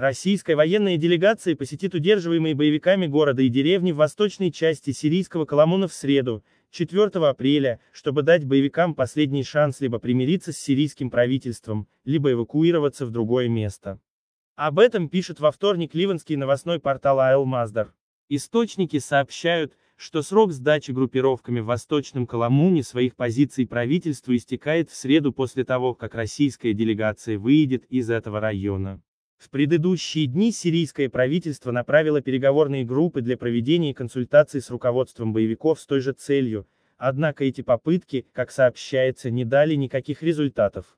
Российская военная делегация посетит удерживаемые боевиками города и деревни в восточной части сирийского Коломона в среду, 4 апреля, чтобы дать боевикам последний шанс либо примириться с сирийским правительством, либо эвакуироваться в другое место. Об этом пишет во вторник ливанский новостной портал Аэл Маздар. Источники сообщают, что срок сдачи группировками в Восточном Коломуне своих позиций правительству истекает в среду после того, как российская делегация выйдет из этого района. В предыдущие дни сирийское правительство направило переговорные группы для проведения консультаций с руководством боевиков с той же целью, однако эти попытки, как сообщается, не дали никаких результатов.